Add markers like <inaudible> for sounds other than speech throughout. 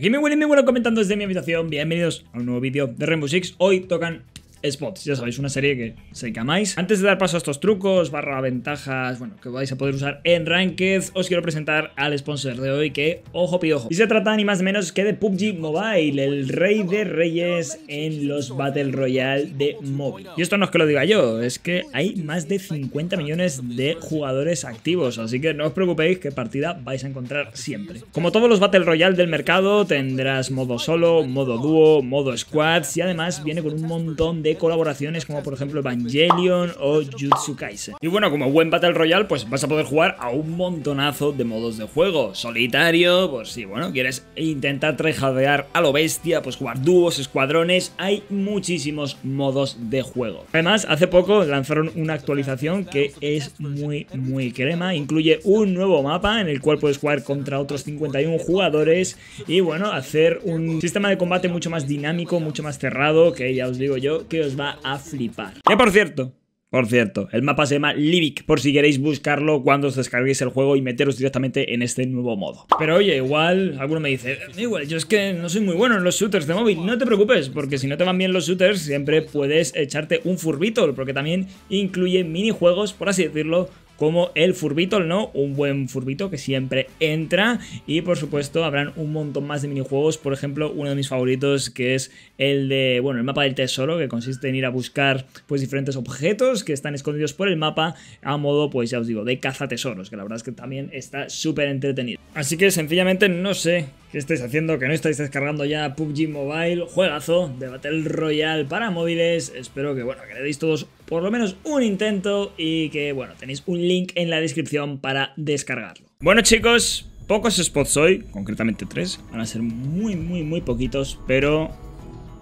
Aquí me huele me comentando desde mi habitación. Bienvenidos a un nuevo vídeo de Rainbow Six. Hoy tocan spots. Ya sabéis, una serie que se que Antes de dar paso a estos trucos, barra ventajas, bueno, que vais a poder usar en Ranked, os quiero presentar al sponsor de hoy que, ojo piojo. Y se trata ni más ni menos que de PUBG Mobile, el rey de reyes en los Battle Royale de móvil. Y esto no es que lo diga yo, es que hay más de 50 millones de jugadores activos, así que no os preocupéis que partida vais a encontrar siempre. Como todos los Battle Royale del mercado, tendrás modo solo, modo dúo, modo squads y además viene con un montón de colaboraciones como por ejemplo Evangelion o Jutsu Kaisen. Y bueno, como buen Battle Royale, pues vas a poder jugar a un montonazo de modos de juego. Solitario, por si bueno, quieres intentar trejadear a lo bestia, pues jugar dúos, escuadrones, hay muchísimos modos de juego. Además, hace poco lanzaron una actualización que es muy, muy crema. Incluye un nuevo mapa en el cual puedes jugar contra otros 51 jugadores y bueno, hacer un sistema de combate mucho más dinámico, mucho más cerrado, que ya os digo yo, que os va a flipar. Y por cierto, por cierto, el mapa se llama Libic, por si queréis buscarlo cuando os descarguéis el juego y meteros directamente en este nuevo modo. Pero oye, igual, alguno me dice, igual, yo es que no soy muy bueno en los shooters de móvil. No te preocupes, porque si no te van bien los shooters, siempre puedes echarte un furbito, porque también incluye minijuegos, por así decirlo, como el furbito, ¿no? Un buen Furbito que siempre entra. Y por supuesto, habrán un montón más de minijuegos. Por ejemplo, uno de mis favoritos que es el de, bueno, el mapa del tesoro, que consiste en ir a buscar pues diferentes objetos que están escondidos por el mapa a modo, pues ya os digo, de caza tesoros, que la verdad es que también está súper entretenido. Así que sencillamente no sé qué estáis haciendo, que no estáis descargando ya PUBG Mobile, juegazo de Battle Royale para móviles. Espero que, bueno, que le deis todos por lo menos un intento y que, bueno, tenéis un link en la descripción para descargarlo. Bueno chicos, pocos spots hoy, concretamente tres, van a ser muy, muy, muy poquitos, pero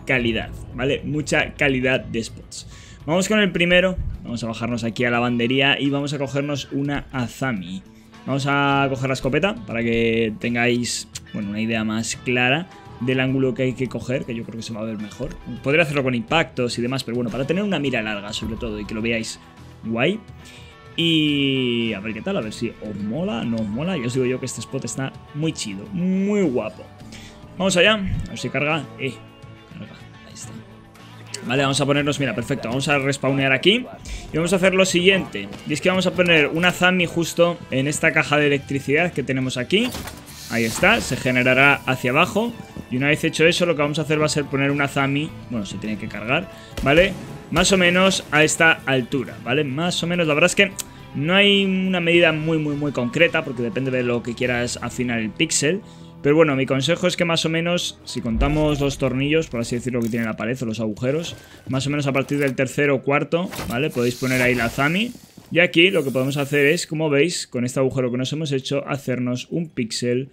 calidad, ¿vale? Mucha calidad de spots. Vamos con el primero, vamos a bajarnos aquí a la bandería y vamos a cogernos una Azami. Vamos a coger la escopeta para que tengáis, bueno, una idea más clara del ángulo que hay que coger, que yo creo que se va a ver mejor. Podría hacerlo con impactos y demás, pero bueno, para tener una mira larga sobre todo y que lo veáis guay. Y a ver qué tal, a ver si os mola, no os mola. Yo os digo yo que este spot está muy chido, muy guapo. Vamos allá, a ver si carga. Eh, carga, ahí está. Vale, vamos a ponernos, mira, perfecto, vamos a respawnear aquí Y vamos a hacer lo siguiente Y es que vamos a poner una Zami justo en esta caja de electricidad que tenemos aquí Ahí está, se generará hacia abajo y una vez hecho eso, lo que vamos a hacer va a ser poner una Zami. Bueno, se tiene que cargar, ¿vale? Más o menos a esta altura, ¿vale? Más o menos, la verdad es que no hay una medida muy, muy, muy concreta, porque depende de lo que quieras afinar el píxel. Pero bueno, mi consejo es que más o menos, si contamos los tornillos, por así decirlo, que tiene la pared o los agujeros, más o menos a partir del tercero o cuarto, ¿vale? Podéis poner ahí la Zami. Y aquí lo que podemos hacer es, como veis, con este agujero que nos hemos hecho, hacernos un píxel.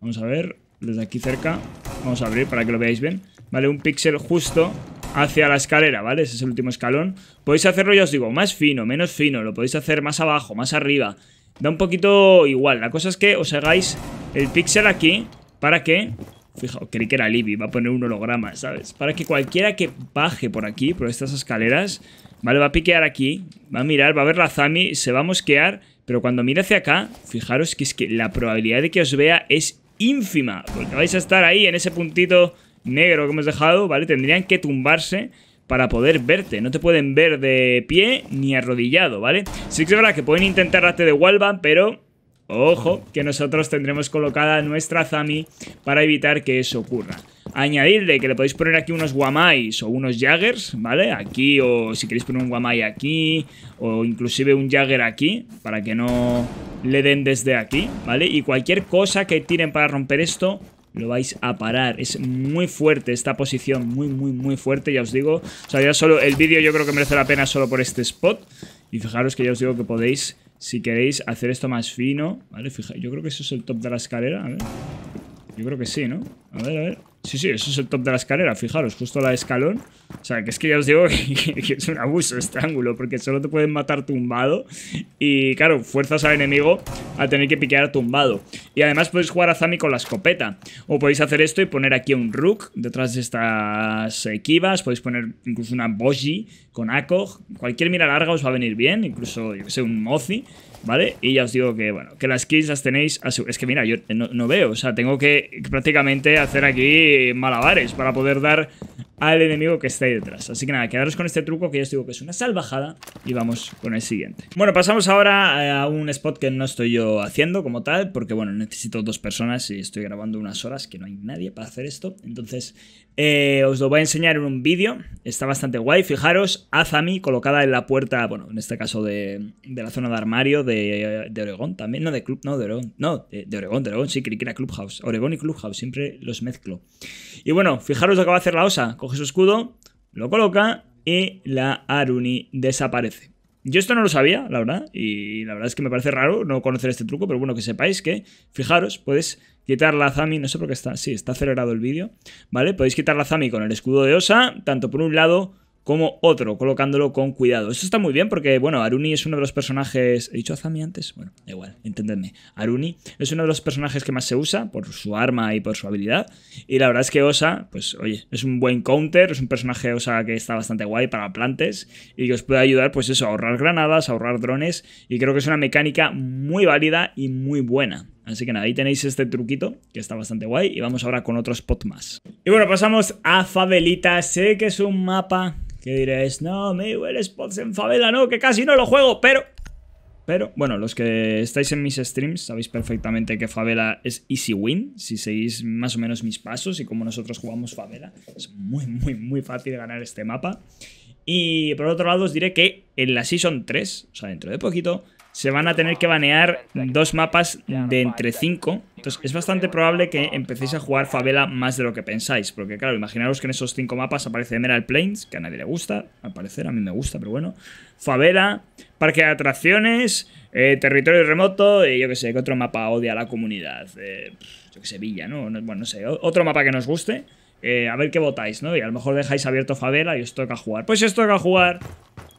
Vamos a ver, desde aquí cerca. Vamos a abrir para que lo veáis bien. Vale, un píxel justo hacia la escalera, ¿vale? Ese es el último escalón. Podéis hacerlo, ya os digo, más fino, menos fino. Lo podéis hacer más abajo, más arriba. Da un poquito igual. La cosa es que os hagáis el píxel aquí para que... Fijaos, creí que era Libby, va a poner un holograma, ¿sabes? Para que cualquiera que baje por aquí, por estas escaleras, ¿vale? Va a piquear aquí, va a mirar, va a ver la Zami, se va a mosquear, pero cuando mire hacia acá, fijaros que es que la probabilidad de que os vea es ínfima, porque vais a estar ahí en ese puntito negro que hemos dejado, ¿vale? Tendrían que tumbarse para poder verte. No te pueden ver de pie ni arrodillado, ¿vale? Sí que es verdad que pueden intentar darte de wallbang, pero... Ojo, que nosotros tendremos colocada nuestra Zami para evitar que eso ocurra. Añadirle que le podéis poner aquí unos Wamais o unos Jaggers, ¿vale? Aquí, o si queréis poner un Wamai aquí, o inclusive un Jagger aquí, para que no le den desde aquí, ¿vale? Y cualquier cosa que tiren para romper esto, lo vais a parar. Es muy fuerte esta posición, muy, muy, muy fuerte, ya os digo. O sea, ya solo el vídeo yo creo que merece la pena solo por este spot. Y fijaros que ya os digo que podéis, si queréis, hacer esto más fino, ¿vale? Fija yo creo que eso es el top de la escalera, a ver. Yo creo que sí, ¿no? A ver, a ver. Sí, sí, eso es el top de la escalera, fijaros, justo la escalón. O sea, que es que ya os digo <laughs> que es un abuso este ángulo, porque solo te pueden matar tumbado. Y claro, fuerzas al enemigo a tener que piquear tumbado. Y además podéis jugar a Zami con la escopeta. O podéis hacer esto y poner aquí un Rook detrás de estas equivas, Podéis poner incluso una Boji con Akog. Cualquier mira larga os va a venir bien, incluso, yo que sé, un Mozi. ¿Vale? Y ya os digo que, bueno, que las kills las tenéis... Es que mira, yo no veo, o sea, tengo que prácticamente hacer aquí malabares para poder dar al enemigo que está ahí detrás. Así que nada, quedaros con este truco que ya os digo que es una salvajada y vamos con el siguiente. Bueno, pasamos ahora eh, a un spot que no estoy yo haciendo como tal, porque bueno, necesito dos personas y estoy grabando unas horas que no hay nadie para hacer esto. Entonces eh, os lo voy a enseñar en un vídeo, está bastante guay. Fijaros, Azami colocada en la puerta, bueno, en este caso de, la zona de armario de, de, Oregón también, no de Club, no de Oregón, no, de, de Oregón, de Oregón, sí, que era Clubhouse. Oregón y Clubhouse, siempre los mezclo. Y bueno, fijaros lo que va a hacer la osa, coge su escudo, lo coloca y la Aruni desaparece. Yo esto no lo sabía, la verdad, y la verdad es que me parece raro no conocer este truco, pero bueno, que sepáis que, fijaros, puedes quitar la Zami, no sé por qué está, sí, está acelerado el vídeo, ¿vale? Podéis quitar la Zami con el escudo de Osa, tanto por un lado como otro, colocándolo con cuidado. Esto está muy bien porque, bueno, Aruni es uno de los personajes... ¿He dicho Azami antes? Bueno, igual, entendedme. Aruni es uno de los personajes que más se usa por su arma y por su habilidad. Y la verdad es que Osa, pues oye, es un buen counter, es un personaje Osa que está bastante guay para plantes y que os puede ayudar, pues eso, a ahorrar granadas, a ahorrar drones. Y creo que es una mecánica muy válida y muy buena. Así que nada, ahí tenéis este truquito que está bastante guay y vamos ahora con otro spot más. Y bueno, pasamos a Favelita. Sé que es un mapa que diréis, no, me huele spots en favela, no, que casi no lo juego, pero... Pero, bueno, los que estáis en mis streams sabéis perfectamente que Favela es easy win, si seguís más o menos mis pasos y como nosotros jugamos Favela, es muy, muy, muy fácil ganar este mapa. Y por otro lado os diré que en la Season 3, o sea, dentro de poquito, se van a tener que banear dos mapas de entre cinco. Entonces es bastante probable que empecéis a jugar favela más de lo que pensáis. Porque claro, imaginaros que en esos cinco mapas aparece Emerald Plains, que a nadie le gusta, al parecer, a mí me gusta, pero bueno. Favela, parque de atracciones, eh, territorio remoto, y eh, yo que sé, que otro mapa odia a la comunidad. Eh, yo que sé, Villa, ¿no? Bueno, no sé, otro mapa que nos guste. a ver qué votáis, ¿no? Y a lo mejor dejáis abierto favela y os toca jugar. Pues os toca jugar,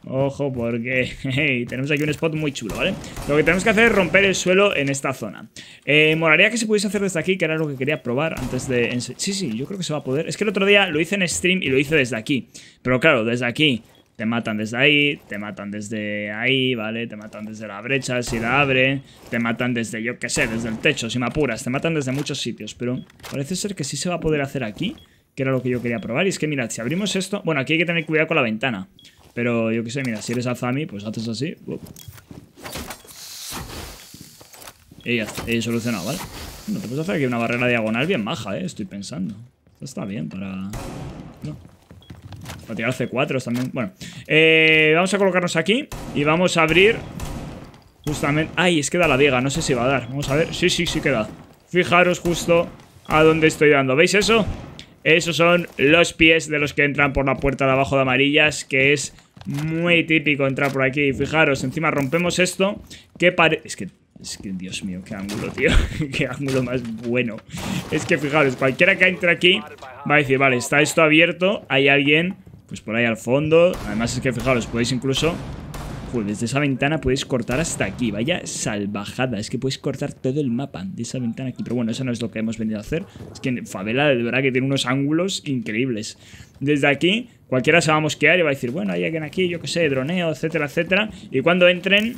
Ojo porque <laughs> tenemos aquí un spot muy chulo, ¿vale? Lo que tenemos que hacer es romper el suelo en esta zona eh, Moraría que se pudiese hacer desde aquí, que era lo que quería probar antes de... Sí, sí, yo creo que se va a poder Es que el otro día lo hice en stream y lo hice desde aquí Pero claro, desde aquí te matan desde ahí, te matan desde ahí, ¿vale? Te matan desde la brecha si la abre te matan desde, yo qué sé, desde el techo, si me apuras, te matan desde muchos sitios, pero parece ser que sí se va a poder hacer aquí, que era lo que yo quería probar, y es que mirad, si abrimos esto, bueno, aquí hay que tener cuidado con la ventana, pero yo qué sé, mira, si eres Azami, pues haces así. Y ya he solucionado, ¿vale? No te puedes hacer aquí una barrera diagonal bien maja, ¿eh? Estoy pensando. Esto está bien para... No. Para tirar C4 también. Bueno. Eh, vamos a colocarnos aquí y vamos a abrir... Justamente... Ay, es que da la viga. No sé si va a dar. Vamos a ver. Sí, sí, sí queda Fijaros justo a dónde estoy dando. ¿Veis eso? Esos son los pies de los que entran por la puerta de abajo de amarillas, que es muy típico entrar por aquí. Fijaros, encima rompemos esto, que parece... Es que, es que, Dios mío, qué ángulo, tío. <laughs> qué ángulo más bueno. Es que, fijaros, cualquiera que entre aquí va a decir, vale, está esto abierto, hay alguien, pues por ahí al fondo. Además es que, fijaros, podéis incluso desde esa ventana puedes cortar hasta aquí. Vaya salvajada. Es que puedes cortar todo el mapa de esa ventana aquí. Pero bueno, eso no es lo que hemos venido a hacer. Es que en Favela de verdad que tiene unos ángulos increíbles. Desde aquí, cualquiera se va a mosquear y va a decir, bueno, hay alguien aquí, yo qué sé, droneo, etcétera, etcétera. Y cuando entren,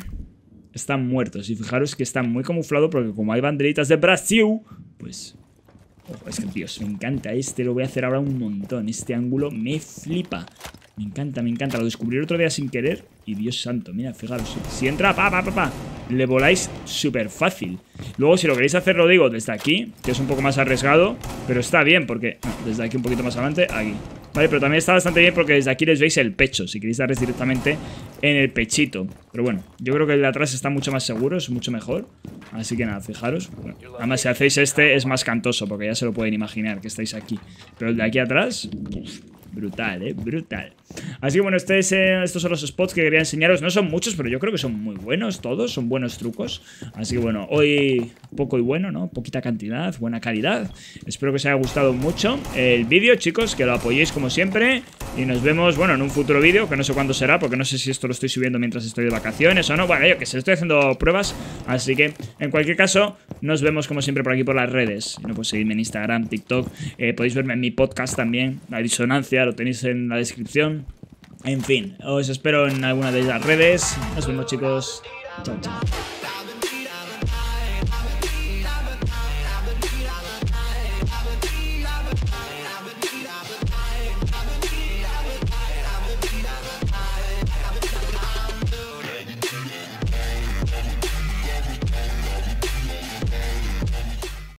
están muertos. Y fijaros que están muy camuflados porque como hay banderitas de Brasil, pues... Ojo, es que Dios, me encanta este, lo voy a hacer ahora un montón. Este ángulo me flipa. Me encanta, me encanta. Lo descubrí otro día sin querer y Dios santo, mira, fijaros. Si entra, pa, pa, pa, pa. Le voláis súper fácil. Luego, si lo queréis hacer, lo digo, desde aquí, que es un poco más arriesgado. Pero está bien, porque... desde aquí un poquito más adelante, aquí. Vale, pero también está bastante bien porque desde aquí les veis el pecho. Si queréis darles directamente en el pechito. Pero bueno, yo creo que el de atrás está mucho más seguro, es mucho mejor. Así que nada, fijaros. además, si hacéis este, es más cantoso, porque ya se lo pueden imaginar que estáis aquí. Pero el de aquí atrás, brutal, ¿eh? Brutal. Así que bueno, este eh, estos son los spots que quería enseñaros. No son muchos, pero yo creo que son muy buenos todos, son buenos trucos. Así que bueno, hoy poco y bueno, ¿no? Poquita cantidad, buena calidad. Espero que os haya gustado mucho el vídeo, chicos, que lo apoyéis como siempre. Y nos vemos, bueno, en un futuro vídeo, que no sé cuándo será, porque no sé si esto lo estoy subiendo mientras estoy de vacaciones o no. Bueno, yo que sé, estoy haciendo pruebas. Así que, en cualquier caso, nos vemos como siempre por aquí por las redes. No, pues seguidme en Instagram, TikTok. Eh, podéis verme en mi podcast también, La Disonancia, lo tenéis en la descripción. En fin, os espero en alguna de las redes. Nos vemos chicos. Chao, chao.